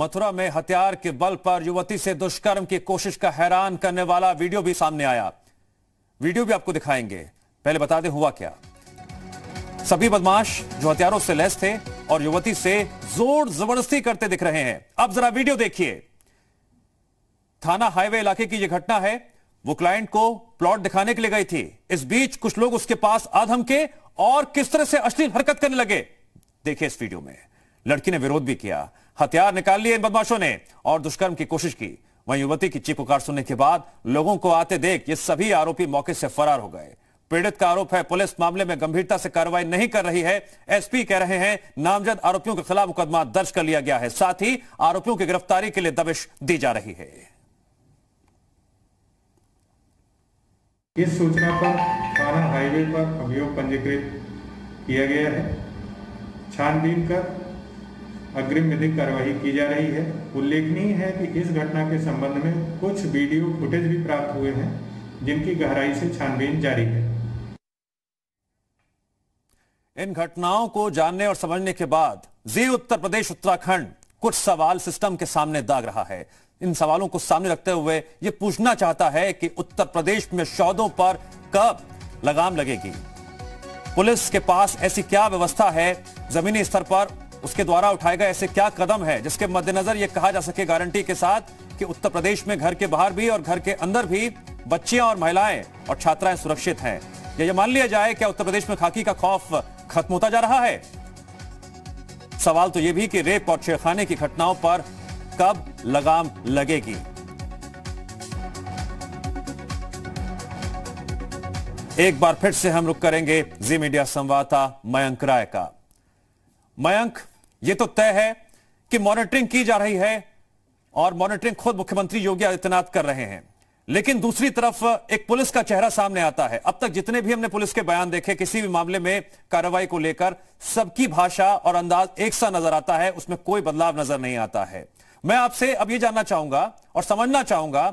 मथुरा में हथियार के बल पर युवती से दुष्कर्म की कोशिश का हैरान करने वाला वीडियो भी सामने आया वीडियो भी आपको दिखाएंगे पहले बता दें हुआ क्या सभी बदमाश जो हथियारों से लैस थे और युवती से जोर जबरदस्ती करते दिख रहे हैं अब जरा वीडियो देखिए थाना हाईवे इलाके की यह घटना है वो क्लाइंट को प्लॉट दिखाने के लिए गई थी इस बीच कुछ लोग उसके पास आधम के और किस तरह से अश्लील हरकत करने लगे देखिए इस वीडियो में लड़की ने विरोध भी किया हथियार निकाल लिए इन बदमाशों ने और दुष्कर्म की कोशिश की वहीं युवती की चीख पुकार सुनने के बाद लोगों को आते देख ये सभी आरोपी मौके से फरार हो गए पीड़ित का आरोप है पुलिस मामले में गंभीरता से कार्रवाई नहीं कर रही है एसपी कह रहे हैं नामजद आरोपियों के खिलाफ मुकदमा दर्ज कर लिया गया है साथ ही आरोपियों की गिरफ्तारी के लिए दबिश दी जा रही है इस सूचना पर थाना हाईवे पर अभियोग पंजीकृत किया गया है छानबीन कर अग्रिम विधिक कार्यवाही की जा रही है उल्लेखनीय है कि इस घटना के संबंध में कुछ वीडियो फुटेज भी प्राप्त हुए हैं जिनकी गहराई से छानबीन जारी है इन घटनाओं को जानने और समझने के बाद जी उत्तर प्रदेश उत्तराखंड कुछ सवाल सिस्टम के सामने दाग रहा है इन सवालों को सामने रखते हुए ये पूछना चाहता है कि उत्तर प्रदेश में शौदों पर कब लगाम लगेगी पुलिस के पास ऐसी क्या व्यवस्था है जमीनी स्तर पर उसके द्वारा उठाए गए ऐसे क्या कदम है जिसके मद्देनजर ये कहा जा सके गारंटी के साथ कि उत्तर प्रदेश में घर के बाहर भी और घर के अंदर भी बच्चियां और महिलाएं और छात्राएं सुरक्षित हैं यह मान लिया जाए क्या उत्तर प्रदेश में खाकी का खौफ खत्म होता जा रहा है सवाल तो यह भी कि रेप और छेड़खाने की घटनाओं पर कब लगाम लगेगी एक बार फिर से हम रुक करेंगे जी मीडिया संवाददाता मयंक राय का मयंक यह तो तय है कि मॉनिटरिंग की जा रही है और मॉनिटरिंग खुद मुख्यमंत्री योगी आदित्यनाथ कर रहे हैं लेकिन दूसरी तरफ एक पुलिस का चेहरा सामने आता है अब तक जितने भी हमने पुलिस के बयान देखे किसी भी मामले में कार्रवाई को लेकर सबकी भाषा और अंदाज एक सा नजर आता है उसमें कोई बदलाव नजर नहीं आता है मैं आपसे अब यह जानना चाहूंगा और समझना चाहूंगा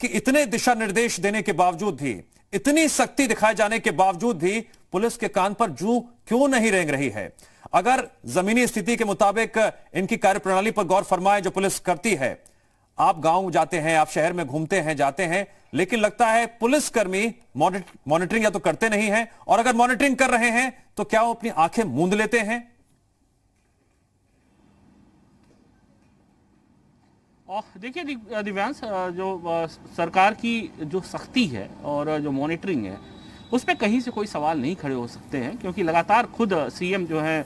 कि इतने दिशा निर्देश देने के बावजूद भी इतनी सख्ती दिखाए जाने के बावजूद भी पुलिस के कान पर जू क्यों नहीं रेंग रही है अगर जमीनी स्थिति के मुताबिक इनकी कार्यप्रणाली पर गौर फरमाए जो पुलिस करती है आप गांव जाते हैं आप शहर में घूमते हैं जाते हैं लेकिन लगता है पुलिसकर्मी मॉनिटरिंग या तो करते नहीं है और अगर मॉनिटरिंग कर रहे हैं तो क्या वो अपनी आंखें मूंद लेते हैं देखिए दिव्यांश जो सरकार की जो सख्ती है और जो मॉनिटरिंग है उस पर कहीं से कोई सवाल नहीं खड़े हो सकते हैं क्योंकि लगातार खुद सीएम जो है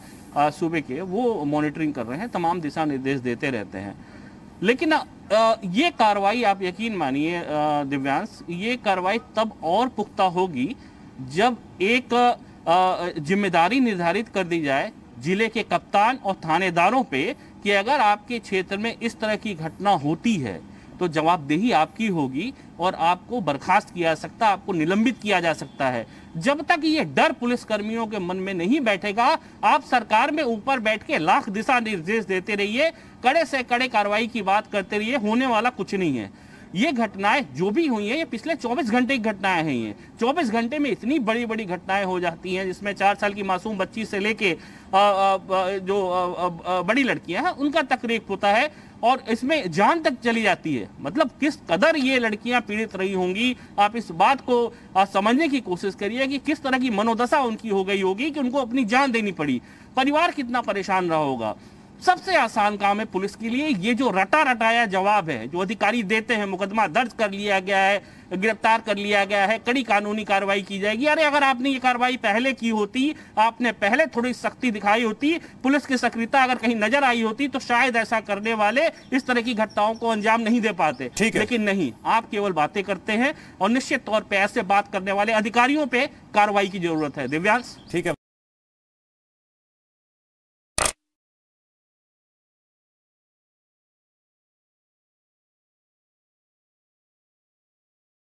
सूबे के वो मॉनिटरिंग कर रहे हैं तमाम दिशा निर्देश देते रहते हैं लेकिन ये कार्रवाई आप यकीन मानिए दिव्यांश ये कार्रवाई तब और पुख्ता होगी जब एक जिम्मेदारी निर्धारित कर दी जाए जिले के कप्तान और थानेदारों पे कि अगर आपके क्षेत्र में इस तरह की घटना होती है तो जवाबदेही आपकी होगी और आपको बर्खास्त किया जा सकता आपको निलंबित किया जा सकता है जब तक ये डर पुलिसकर्मियों के मन में नहीं बैठेगा आप सरकार में ऊपर बैठ के लाख दिशा निर्देश देते रहिए कड़े से कड़े कार्रवाई की बात करते रहिए होने वाला कुछ नहीं है ये घटनाएं जो भी हुई हैं ये पिछले 24 घंटे की घटनाएं हैं ये 24 घंटे में इतनी बड़ी बड़ी घटनाएं हो जाती हैं जिसमें चार साल की मासूम बच्ची से लेके जो आ, आ, आ, बड़ी लड़कियां हैं उनका तक रेप होता है और इसमें जान तक चली जाती है मतलब किस कदर ये लड़कियां पीड़ित रही होंगी आप इस बात को समझने की कोशिश करिए कि किस तरह की मनोदशा उनकी हो गई होगी कि उनको अपनी जान देनी पड़ी परिवार कितना परेशान रहा होगा सबसे आसान काम है पुलिस के लिए ये जो रटा रटाया जवाब है जो अधिकारी देते हैं मुकदमा दर्ज कर लिया गया है गिरफ्तार कर लिया गया है कड़ी कानूनी कार्रवाई की जाएगी अरे अगर आपने ये कार्रवाई पहले की होती आपने पहले थोड़ी सख्ती दिखाई होती पुलिस की सक्रियता अगर कहीं नजर आई होती तो शायद ऐसा करने वाले इस तरह की घटनाओं को अंजाम नहीं दे पाते लेकिन नहीं आप केवल बातें करते हैं और निश्चित तौर पर ऐसे बात करने वाले अधिकारियों पर कार्रवाई की जरूरत है दिव्यांश ठीक है